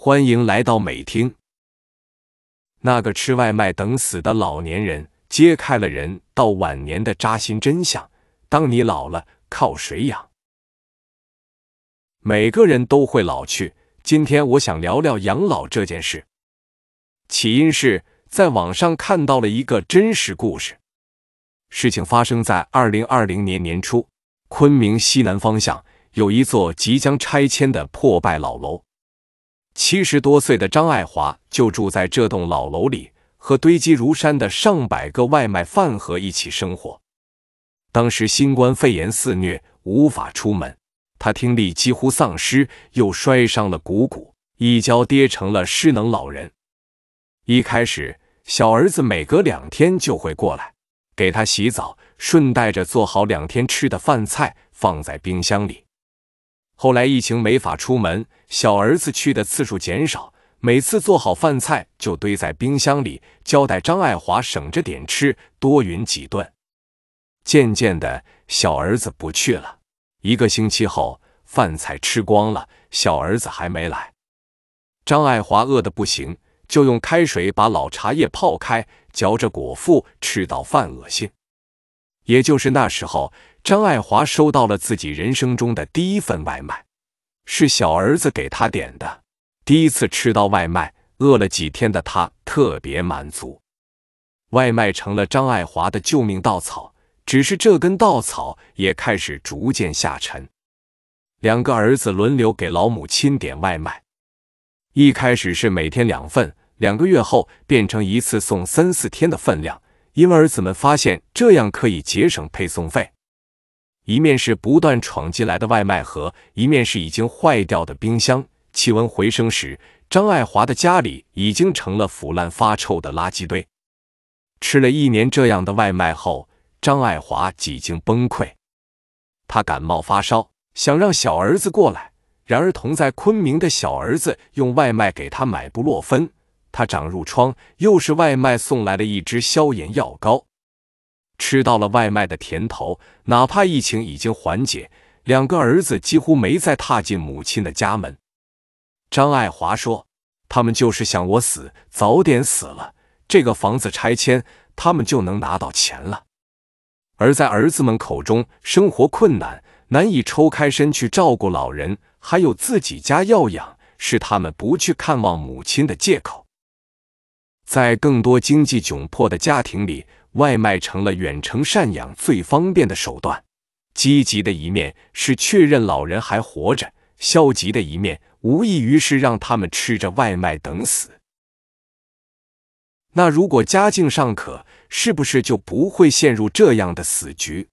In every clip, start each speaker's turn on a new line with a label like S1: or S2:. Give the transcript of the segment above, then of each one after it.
S1: 欢迎来到美听。那个吃外卖等死的老年人，揭开了人到晚年的扎心真相。当你老了，靠谁养？每个人都会老去。今天我想聊聊养老这件事。起因是在网上看到了一个真实故事。事情发生在二零二零年年初，昆明西南方向有一座即将拆迁的破败老楼。七十多岁的张爱华就住在这栋老楼里，和堆积如山的上百个外卖饭盒一起生活。当时新冠肺炎肆虐，无法出门，他听力几乎丧失，又摔伤了股骨，一跤跌成了失能老人。一开始，小儿子每隔两天就会过来给他洗澡，顺带着做好两天吃的饭菜放在冰箱里。后来疫情没法出门。小儿子去的次数减少，每次做好饭菜就堆在冰箱里，交代张爱华省着点吃，多匀几顿。渐渐的，小儿子不去了。一个星期后，饭菜吃光了，小儿子还没来。张爱华饿得不行，就用开水把老茶叶泡开，嚼着果腹，吃到饭恶心。也就是那时候，张爱华收到了自己人生中的第一份外卖。是小儿子给他点的，第一次吃到外卖，饿了几天的他特别满足。外卖成了张爱华的救命稻草，只是这根稻草也开始逐渐下沉。两个儿子轮流给老母亲点外卖，一开始是每天两份，两个月后变成一次送三四天的分量，因为儿子们发现这样可以节省配送费。一面是不断闯进来的外卖盒，一面是已经坏掉的冰箱。气温回升时，张爱华的家里已经成了腐烂发臭的垃圾堆。吃了一年这样的外卖后，张爱华几经崩溃。他感冒发烧，想让小儿子过来，然而同在昆明的小儿子用外卖给他买布洛芬。他长褥疮，又是外卖送来了一支消炎药膏。吃到了外卖的甜头，哪怕疫情已经缓解，两个儿子几乎没再踏进母亲的家门。张爱华说：“他们就是想我死，早点死了，这个房子拆迁，他们就能拿到钱了。”而在儿子们口中，生活困难，难以抽开身去照顾老人，还有自己家要养，是他们不去看望母亲的借口。在更多经济窘迫的家庭里。外卖成了远程赡养最方便的手段。积极的一面是确认老人还活着，消极的一面无异于是让他们吃着外卖等死。那如果家境尚可，是不是就不会陷入这样的死局？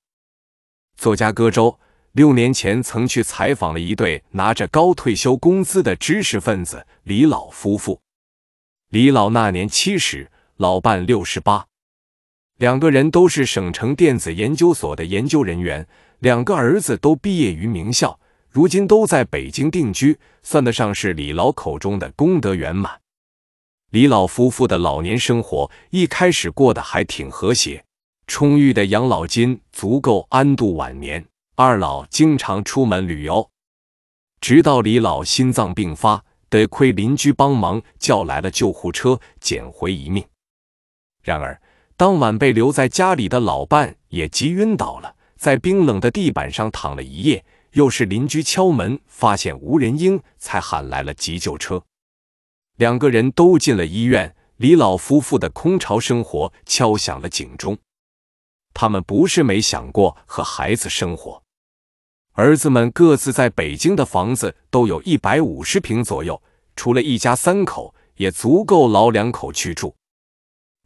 S1: 作家戈周六年前曾去采访了一对拿着高退休工资的知识分子李老夫妇。李老那年七十，老伴六十八。两个人都是省城电子研究所的研究人员，两个儿子都毕业于名校，如今都在北京定居，算得上是李老口中的功德圆满。李老夫妇的老年生活一开始过得还挺和谐，充裕的养老金足够安度晚年，二老经常出门旅游。直到李老心脏病发，得亏邻居帮忙叫来了救护车，捡回一命。然而。当晚被留在家里的老伴也急晕倒了，在冰冷的地板上躺了一夜。又是邻居敲门，发现无人应，才喊来了急救车。两个人都进了医院。李老夫妇的空巢生活敲响了警钟。他们不是没想过和孩子生活，儿子们各自在北京的房子都有一百五十平左右，除了一家三口，也足够老两口去住。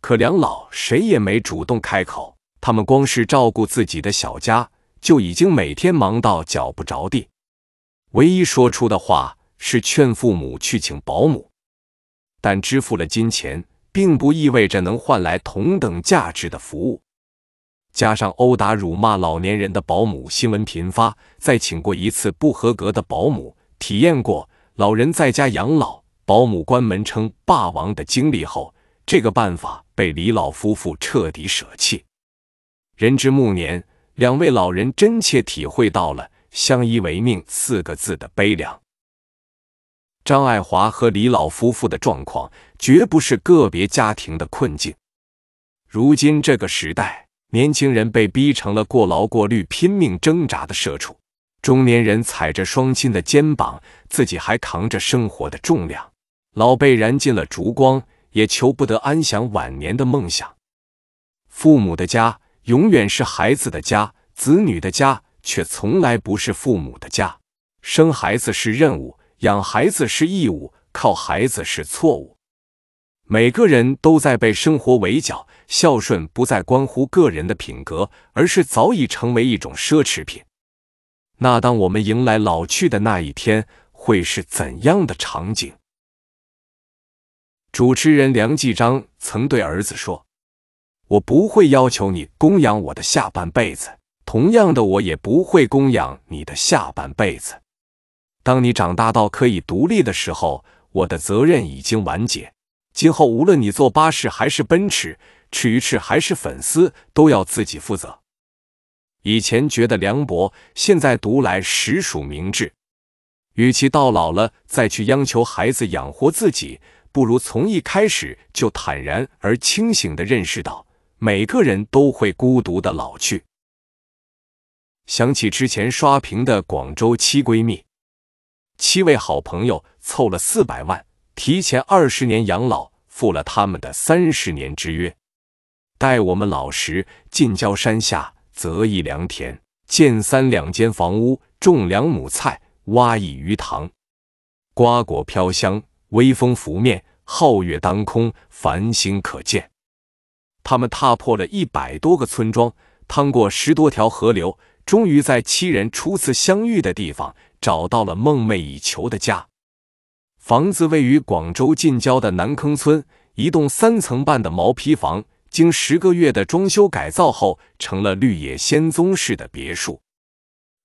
S1: 可两老谁也没主动开口，他们光是照顾自己的小家，就已经每天忙到脚不着地。唯一说出的话是劝父母去请保姆，但支付了金钱，并不意味着能换来同等价值的服务。加上殴打、辱骂老年人的保姆新闻频发，在请过一次不合格的保姆，体验过老人在家养老、保姆关门称“霸王”的经历后。这个办法被李老夫妇彻底舍弃。人之暮年，两位老人真切体会到了“相依为命”四个字的悲凉。张爱华和李老夫妇的状况绝不是个别家庭的困境。如今这个时代，年轻人被逼成了过劳过虑、拼命挣扎的社畜；中年人踩着双亲的肩膀，自己还扛着生活的重量；老辈燃尽了烛光。也求不得安享晚年的梦想。父母的家永远是孩子的家，子女的家却从来不是父母的家。生孩子是任务，养孩子是义务，靠孩子是错误。每个人都在被生活围剿，孝顺不再关乎个人的品格，而是早已成为一种奢侈品。那当我们迎来老去的那一天，会是怎样的场景？主持人梁继章曾对儿子说：“我不会要求你供养我的下半辈子，同样的，我也不会供养你的下半辈子。当你长大到可以独立的时候，我的责任已经完结。今后无论你坐巴士还是奔驰，吃鱼翅还是粉丝，都要自己负责。”以前觉得梁博，现在读来实属明智。与其到老了再去央求孩子养活自己，不如从一开始就坦然而清醒的认识到，每个人都会孤独的老去。想起之前刷屏的广州七闺蜜，七位好朋友凑了四百万，提前二十年养老，付了他们的三十年之约。待我们老时，近郊山下择一良田，建三两间房屋，种两亩菜，挖一鱼塘，瓜果飘香。微风拂面，皓月当空，繁星可见。他们踏破了一百多个村庄，趟过十多条河流，终于在七人初次相遇的地方找到了梦寐以求的家。房子位于广州近郊的南坑村，一栋三层半的毛坯房，经十个月的装修改造后，成了绿野仙踪式的别墅。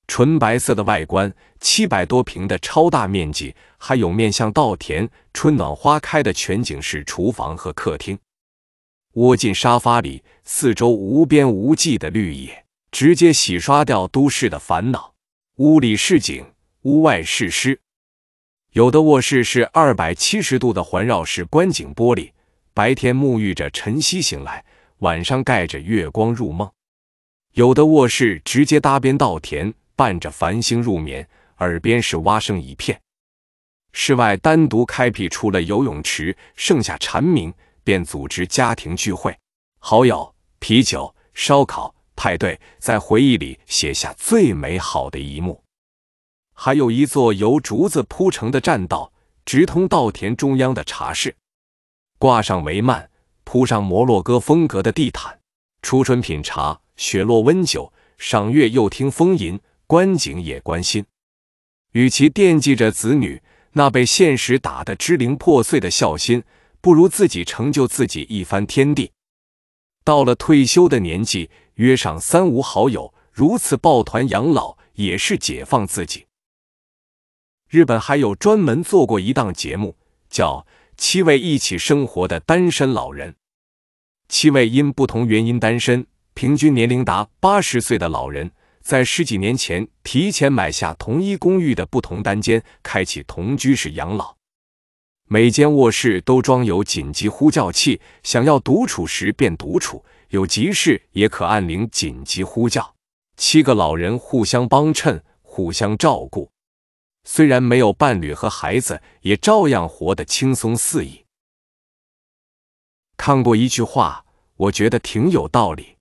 S1: 纯白色的外观，七百多平的超大面积，还有面向稻田、春暖花开的全景式厨房和客厅。窝进沙发里，四周无边无际的绿野，直接洗刷掉都市的烦恼。屋里是景，屋外是诗。有的卧室是二百七十度的环绕式观景玻璃，白天沐浴着晨曦醒来，晚上盖着月光入梦。有的卧室直接搭边稻田。伴着繁星入眠，耳边是蛙声一片。室外单独开辟出了游泳池，剩下蝉鸣便组织家庭聚会，好友、啤酒、烧烤、派对，在回忆里写下最美好的一幕。还有一座由竹子铺成的栈道，直通稻田中央的茶室，挂上帷幔，铺上摩洛哥风格的地毯，初春品茶，雪落温酒，赏月又听风吟。观景也关心，与其惦记着子女那被现实打得支离破碎的孝心，不如自己成就自己一番天地。到了退休的年纪，约上三五好友，如此抱团养老，也是解放自己。日本还有专门做过一档节目，叫《七位一起生活的单身老人》，七位因不同原因单身，平均年龄达八十岁的老人。在十几年前，提前买下同一公寓的不同单间，开启同居室养老。每间卧室都装有紧急呼叫器，想要独处时便独处，有急事也可按铃紧急呼叫。七个老人互相帮衬，互相照顾，虽然没有伴侣和孩子，也照样活得轻松肆意。看过一句话，我觉得挺有道理。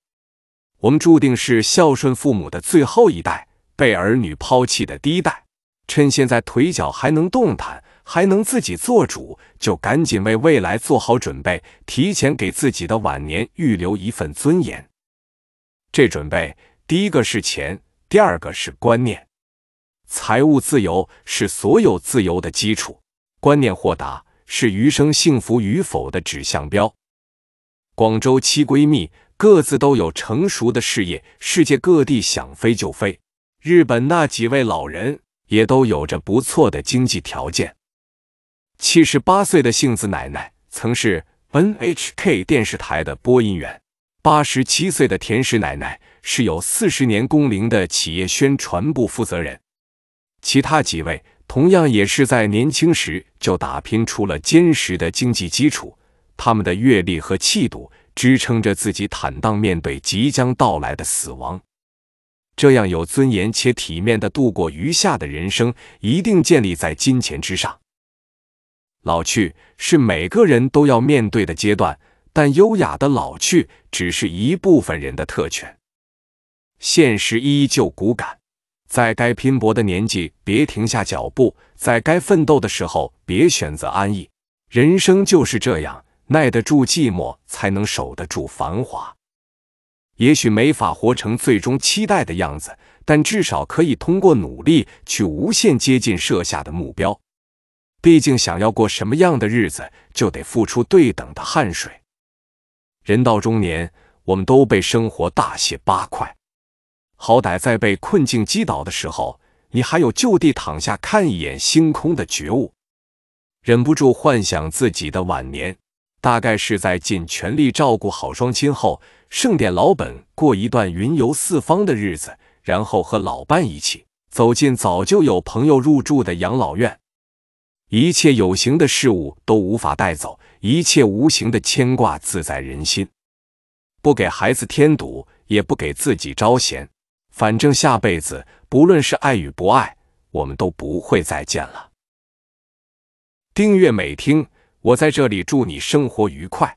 S1: 我们注定是孝顺父母的最后一代，被儿女抛弃的第一代。趁现在腿脚还能动弹，还能自己做主，就赶紧为未来做好准备，提前给自己的晚年预留一份尊严。这准备，第一个是钱，第二个是观念。财务自由是所有自由的基础，观念豁达是余生幸福与否的指向标。广州七闺蜜。各自都有成熟的事业，世界各地想飞就飞。日本那几位老人也都有着不错的经济条件。七十八岁的杏子奶奶曾是 NHK 电视台的播音员，八十七岁的田石奶奶是有四十年工龄的企业宣传部负责人。其他几位同样也是在年轻时就打拼出了坚实的经济基础，他们的阅历和气度。支撑着自己坦荡面对即将到来的死亡，这样有尊严且体面的度过余下的人生，一定建立在金钱之上。老去是每个人都要面对的阶段，但优雅的老去只是一部分人的特权。现实依旧骨感，在该拼搏的年纪别停下脚步，在该奋斗的时候别选择安逸。人生就是这样。耐得住寂寞，才能守得住繁华。也许没法活成最终期待的样子，但至少可以通过努力去无限接近设下的目标。毕竟，想要过什么样的日子，就得付出对等的汗水。人到中年，我们都被生活大卸八块。好歹在被困境击倒的时候，你还有就地躺下看一眼星空的觉悟，忍不住幻想自己的晚年。大概是在尽全力照顾好双亲后，剩点老本过一段云游四方的日子，然后和老伴一起走进早就有朋友入住的养老院。一切有形的事物都无法带走，一切无形的牵挂自在人心。不给孩子添堵，也不给自己招嫌。反正下辈子不论是爱与不爱，我们都不会再见了。订阅美听。我在这里祝你生活愉快。